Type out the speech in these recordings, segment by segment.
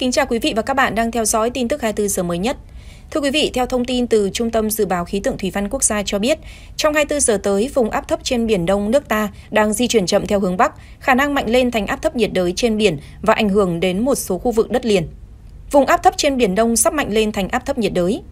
kính chào quý vị và các bạn đang theo dõi tin tức 24 giờ mới nhất. Thưa quý vị, theo thông tin từ Trung tâm Dự báo Khí tượng Thủy văn Quốc gia cho biết, trong 24 giờ tới, vùng áp thấp trên biển Đông nước ta đang di chuyển chậm theo hướng Bắc, khả năng mạnh lên thành áp thấp nhiệt đới trên biển và ảnh hưởng đến một số khu vực đất liền. Vùng áp thấp trên biển Đông sắp mạnh lên thành áp thấp nhiệt đới.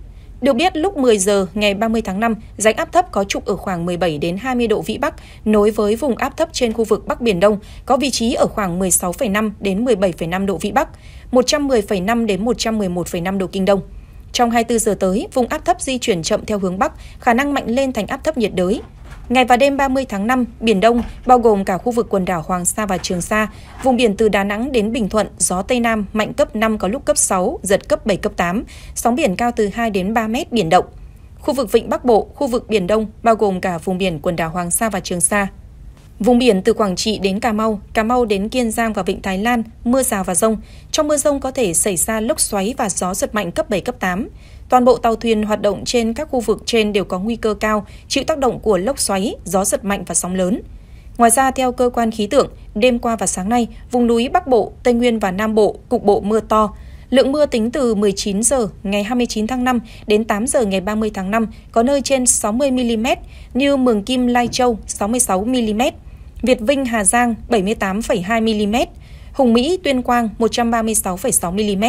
Được biết, lúc 10 giờ ngày 30 tháng 5, rãnh áp thấp có trục ở khoảng 17 đến 20 độ Vĩ Bắc, nối với vùng áp thấp trên khu vực Bắc Biển Đông, có vị trí ở khoảng 16,5 đến 17,5 độ Vĩ Bắc, 110,5 đến 111,5 độ Kinh Đông. Trong 24 giờ tới, vùng áp thấp di chuyển chậm theo hướng Bắc, khả năng mạnh lên thành áp thấp nhiệt đới. Ngày và đêm 30 tháng 5, Biển Đông, bao gồm cả khu vực quần đảo Hoàng Sa và Trường Sa, vùng biển từ Đà Nẵng đến Bình Thuận, gió Tây Nam mạnh cấp 5 có lúc cấp 6, giật cấp 7, cấp 8, sóng biển cao từ 2 đến 3 mét biển động. Khu vực Vịnh Bắc Bộ, khu vực Biển Đông, bao gồm cả vùng biển quần đảo Hoàng Sa và Trường Sa, Vùng biển từ Quảng Trị đến Cà Mau, Cà Mau đến Kiên Giang và Vịnh Thái Lan, mưa rào và rông. Trong mưa rông có thể xảy ra lốc xoáy và gió giật mạnh cấp 7, cấp 8. Toàn bộ tàu thuyền hoạt động trên các khu vực trên đều có nguy cơ cao, chịu tác động của lốc xoáy, gió giật mạnh và sóng lớn. Ngoài ra, theo cơ quan khí tượng, đêm qua và sáng nay, vùng núi Bắc Bộ, Tây Nguyên và Nam Bộ cục bộ mưa to. Lượng mưa tính từ 19 giờ ngày 29 tháng 5 đến 8 giờ ngày 30 tháng 5, có nơi trên 60 mm như Mường Kim Lai Châu 66 mm. Việt Vinh Hà Giang 78,2 mm, Hùng Mỹ Tuyên Quang 136,6 mm.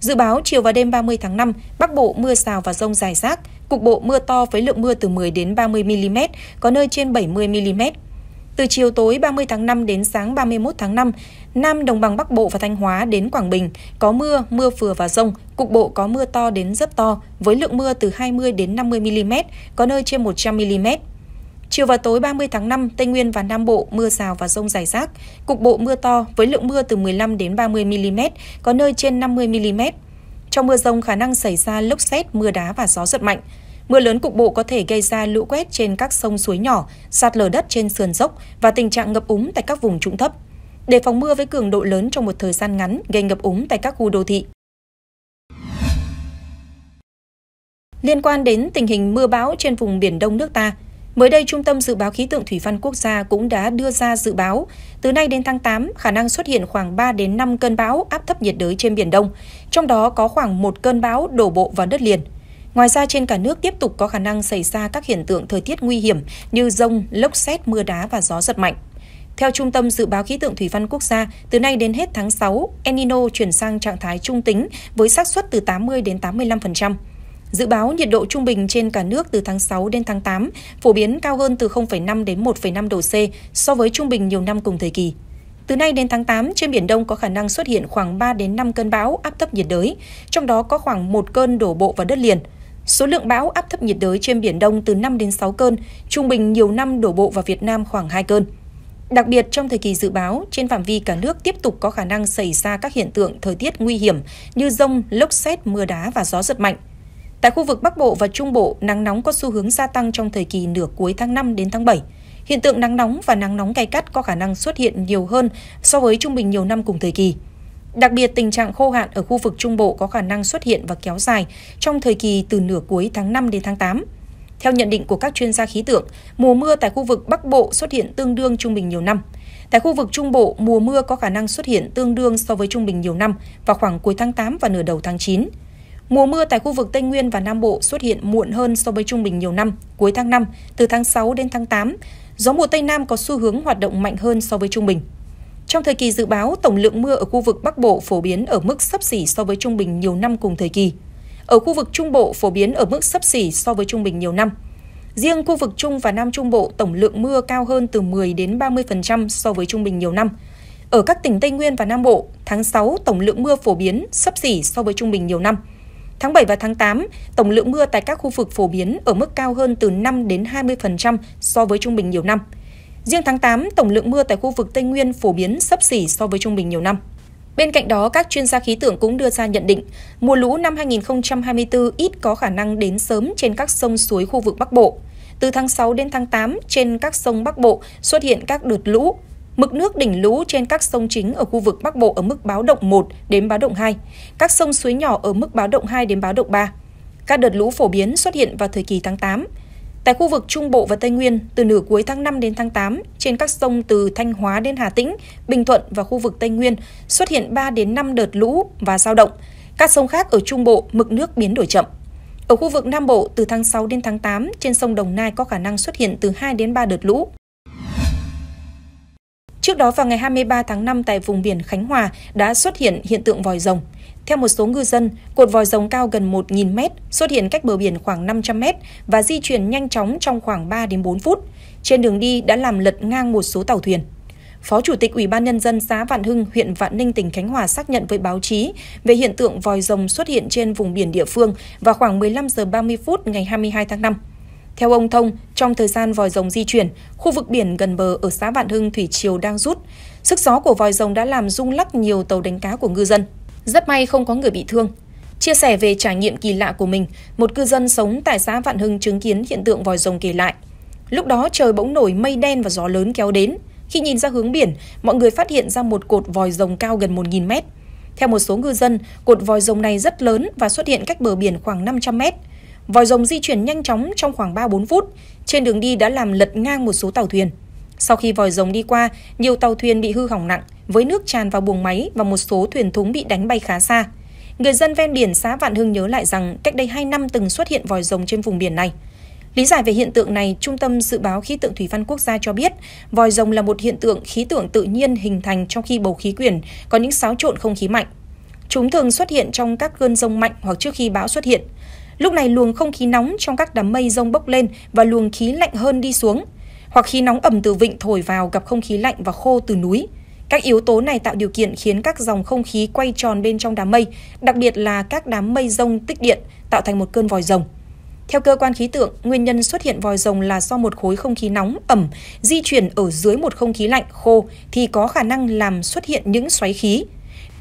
Dự báo chiều và đêm 30 tháng 5, Bắc Bộ mưa rào và rông dài rác, cục bộ mưa to với lượng mưa từ 10 đến 30 mm, có nơi trên 70 mm. Từ chiều tối 30 tháng 5 đến sáng 31 tháng 5, Nam Đồng bằng Bắc Bộ và Thanh Hóa đến Quảng Bình có mưa, mưa vừa và rông, cục bộ có mưa to đến rất to với lượng mưa từ 20 đến 50 mm, có nơi trên 100 mm. Chiều và tối 30 tháng 5, Tây Nguyên và Nam Bộ mưa rào và rông rải rác, cục bộ mưa to với lượng mưa từ 15 đến 30 mm, có nơi trên 50 mm. Trong mưa rông khả năng xảy ra lốc xét, mưa đá và gió giật mạnh. Mưa lớn cục bộ có thể gây ra lũ quét trên các sông suối nhỏ, sạt lở đất trên sườn dốc và tình trạng ngập úng tại các vùng trũng thấp. Đề phòng mưa với cường độ lớn trong một thời gian ngắn gây ngập úng tại các khu đô thị. Liên quan đến tình hình mưa bão trên vùng biển Đông nước ta, Mới đây, Trung tâm Dự báo Khí tượng Thủy văn Quốc gia cũng đã đưa ra dự báo, từ nay đến tháng 8, khả năng xuất hiện khoảng 3 đến 5 cơn bão áp thấp nhiệt đới trên Biển Đông, trong đó có khoảng một cơn bão đổ bộ vào đất liền. Ngoài ra, trên cả nước tiếp tục có khả năng xảy ra các hiện tượng thời tiết nguy hiểm như rông, lốc xét, mưa đá và gió giật mạnh. Theo Trung tâm Dự báo Khí tượng Thủy văn Quốc gia, từ nay đến hết tháng 6, enino chuyển sang trạng thái trung tính với xác suất từ 80 đến 85%. Dự báo nhiệt độ trung bình trên cả nước từ tháng 6 đến tháng 8 phổ biến cao hơn từ 0,5 đến 1,5 độ C so với trung bình nhiều năm cùng thời kỳ. Từ nay đến tháng 8, trên Biển Đông có khả năng xuất hiện khoảng 3 đến 5 cơn bão áp thấp nhiệt đới, trong đó có khoảng một cơn đổ bộ vào đất liền. Số lượng bão áp thấp nhiệt đới trên Biển Đông từ 5 đến 6 cơn, trung bình nhiều năm đổ bộ vào Việt Nam khoảng 2 cơn. Đặc biệt trong thời kỳ dự báo, trên phạm vi cả nước tiếp tục có khả năng xảy ra các hiện tượng thời tiết nguy hiểm như rông, lốc xét, mưa đá và gió giật mạnh. Tại khu vực Bắc Bộ và Trung Bộ, nắng nóng có xu hướng gia tăng trong thời kỳ nửa cuối tháng 5 đến tháng 7. Hiện tượng nắng nóng và nắng nóng gay gắt có khả năng xuất hiện nhiều hơn so với trung bình nhiều năm cùng thời kỳ. Đặc biệt, tình trạng khô hạn ở khu vực Trung Bộ có khả năng xuất hiện và kéo dài trong thời kỳ từ nửa cuối tháng 5 đến tháng 8. Theo nhận định của các chuyên gia khí tượng, mùa mưa tại khu vực Bắc Bộ xuất hiện tương đương trung bình nhiều năm. Tại khu vực Trung Bộ, mùa mưa có khả năng xuất hiện tương đương so với trung bình nhiều năm vào khoảng cuối tháng 8 và nửa đầu tháng 9. Mùa mưa tại khu vực Tây Nguyên và Nam Bộ xuất hiện muộn hơn so với trung bình nhiều năm, cuối tháng 5, từ tháng 6 đến tháng 8. Gió mùa Tây Nam có xu hướng hoạt động mạnh hơn so với trung bình. Trong thời kỳ dự báo, tổng lượng mưa ở khu vực Bắc Bộ phổ biến ở mức sấp xỉ so với trung bình nhiều năm cùng thời kỳ. Ở khu vực Trung Bộ phổ biến ở mức sấp xỉ so với trung bình nhiều năm. Riêng khu vực Trung và Nam Trung Bộ tổng lượng mưa cao hơn từ 10 đến 30% so với trung bình nhiều năm. Ở các tỉnh Tây Nguyên và Nam Bộ, tháng 6 tổng lượng mưa phổ biến sấp xỉ so với trung bình nhiều năm – Tháng 7 và tháng 8, tổng lượng mưa tại các khu vực phổ biến ở mức cao hơn từ 5 đến 20% so với trung bình nhiều năm. Riêng tháng 8, tổng lượng mưa tại khu vực Tây Nguyên phổ biến sấp xỉ so với trung bình nhiều năm. Bên cạnh đó, các chuyên gia khí tượng cũng đưa ra nhận định, mùa lũ năm 2024 ít có khả năng đến sớm trên các sông suối khu vực Bắc Bộ. Từ tháng 6 đến tháng 8, trên các sông Bắc Bộ xuất hiện các đợt lũ, Mực nước đỉnh lũ trên các sông chính ở khu vực Bắc Bộ ở mức báo động 1 đến báo động 2, các sông suối nhỏ ở mức báo động 2 đến báo động 3. Các đợt lũ phổ biến xuất hiện vào thời kỳ tháng 8. Tại khu vực Trung Bộ và Tây Nguyên, từ nửa cuối tháng 5 đến tháng 8, trên các sông từ Thanh Hóa đến Hà Tĩnh, Bình Thuận và khu vực Tây Nguyên xuất hiện 3 đến 5 đợt lũ và dao động. Các sông khác ở Trung Bộ, mực nước biến đổi chậm. Ở khu vực Nam Bộ, từ tháng 6 đến tháng 8, trên sông Đồng Nai có khả năng xuất hiện từ 2 đến 3 đợt lũ. Trước đó vào ngày 23 tháng 5 tại vùng biển Khánh Hòa đã xuất hiện hiện tượng vòi rồng. Theo một số ngư dân, cột vòi rồng cao gần 1.000 mét xuất hiện cách bờ biển khoảng 500 mét và di chuyển nhanh chóng trong khoảng 3 đến 4 phút. Trên đường đi đã làm lật ngang một số tàu thuyền. Phó Chủ tịch Ủy ban Nhân dân xã Vạn Hưng, huyện Vạn Ninh, tỉnh Khánh Hòa xác nhận với báo chí về hiện tượng vòi rồng xuất hiện trên vùng biển địa phương vào khoảng 15 giờ 30 phút ngày 22 tháng 5. Theo ông Thông, trong thời gian vòi rồng di chuyển, khu vực biển gần bờ ở xã Vạn Hưng thủy triều đang rút. Sức gió của vòi rồng đã làm rung lắc nhiều tàu đánh cá của ngư dân. Rất may không có người bị thương. Chia sẻ về trải nghiệm kỳ lạ của mình, một cư dân sống tại xã Vạn Hưng chứng kiến hiện tượng vòi rồng kể lại. Lúc đó trời bỗng nổi mây đen và gió lớn kéo đến. Khi nhìn ra hướng biển, mọi người phát hiện ra một cột vòi rồng cao gần 1.000 mét. Theo một số ngư dân, cột vòi rồng này rất lớn và xuất hiện cách bờ biển khoảng 500 mét. Vòi rồng di chuyển nhanh chóng trong khoảng 3-4 phút, trên đường đi đã làm lật ngang một số tàu thuyền. Sau khi vòi rồng đi qua, nhiều tàu thuyền bị hư hỏng nặng, với nước tràn vào buồng máy và một số thuyền thúng bị đánh bay khá xa. Người dân ven biển xã Vạn Hưng nhớ lại rằng cách đây 2 năm từng xuất hiện vòi rồng trên vùng biển này. Lý giải về hiện tượng này, Trung tâm Dự báo Khí tượng Thủy văn Quốc gia cho biết, vòi rồng là một hiện tượng khí tượng tự nhiên hình thành trong khi bầu khí quyển có những xáo trộn không khí mạnh. Chúng thường xuất hiện trong các cơn rông mạnh hoặc trước khi bão xuất hiện. Lúc này luồng không khí nóng trong các đám mây rông bốc lên và luồng khí lạnh hơn đi xuống, hoặc khí nóng ẩm từ vịnh thổi vào gặp không khí lạnh và khô từ núi. Các yếu tố này tạo điều kiện khiến các dòng không khí quay tròn bên trong đám mây, đặc biệt là các đám mây rông tích điện, tạo thành một cơn vòi rồng. Theo cơ quan khí tượng, nguyên nhân xuất hiện vòi rồng là do một khối không khí nóng, ẩm di chuyển ở dưới một không khí lạnh, khô thì có khả năng làm xuất hiện những xoáy khí,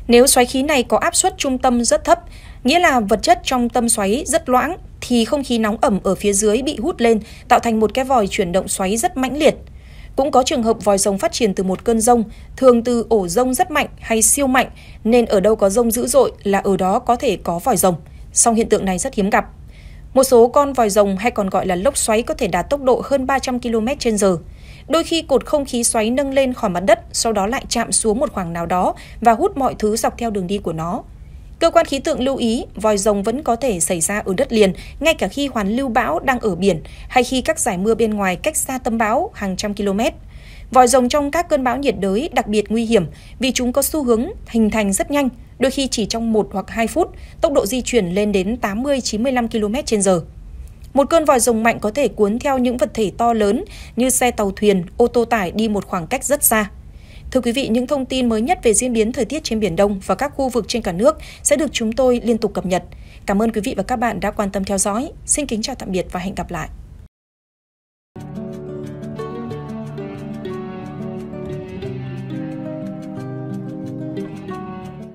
nếu xoáy khí này có áp suất trung tâm rất thấp, nghĩa là vật chất trong tâm xoáy rất loãng thì không khí nóng ẩm ở phía dưới bị hút lên, tạo thành một cái vòi chuyển động xoáy rất mãnh liệt. Cũng có trường hợp vòi rồng phát triển từ một cơn rông, thường từ ổ rông rất mạnh hay siêu mạnh, nên ở đâu có rông dữ dội là ở đó có thể có vòi rồng. Song hiện tượng này rất hiếm gặp. Một số con vòi rồng hay còn gọi là lốc xoáy có thể đạt tốc độ hơn 300 km/h. Đôi khi cột không khí xoáy nâng lên khỏi mặt đất, sau đó lại chạm xuống một khoảng nào đó và hút mọi thứ dọc theo đường đi của nó. Cơ quan khí tượng lưu ý, vòi rồng vẫn có thể xảy ra ở đất liền, ngay cả khi hoàn lưu bão đang ở biển hay khi các giải mưa bên ngoài cách xa tâm bão hàng trăm km. Vòi rồng trong các cơn bão nhiệt đới đặc biệt nguy hiểm vì chúng có xu hướng hình thành rất nhanh, đôi khi chỉ trong 1 hoặc 2 phút, tốc độ di chuyển lên đến 80-95 km/h. Một cơn vòi rồng mạnh có thể cuốn theo những vật thể to lớn như xe tàu thuyền, ô tô tải đi một khoảng cách rất xa. Thưa quý vị, những thông tin mới nhất về diễn biến thời tiết trên Biển Đông và các khu vực trên cả nước sẽ được chúng tôi liên tục cập nhật. Cảm ơn quý vị và các bạn đã quan tâm theo dõi. Xin kính chào tạm biệt và hẹn gặp lại.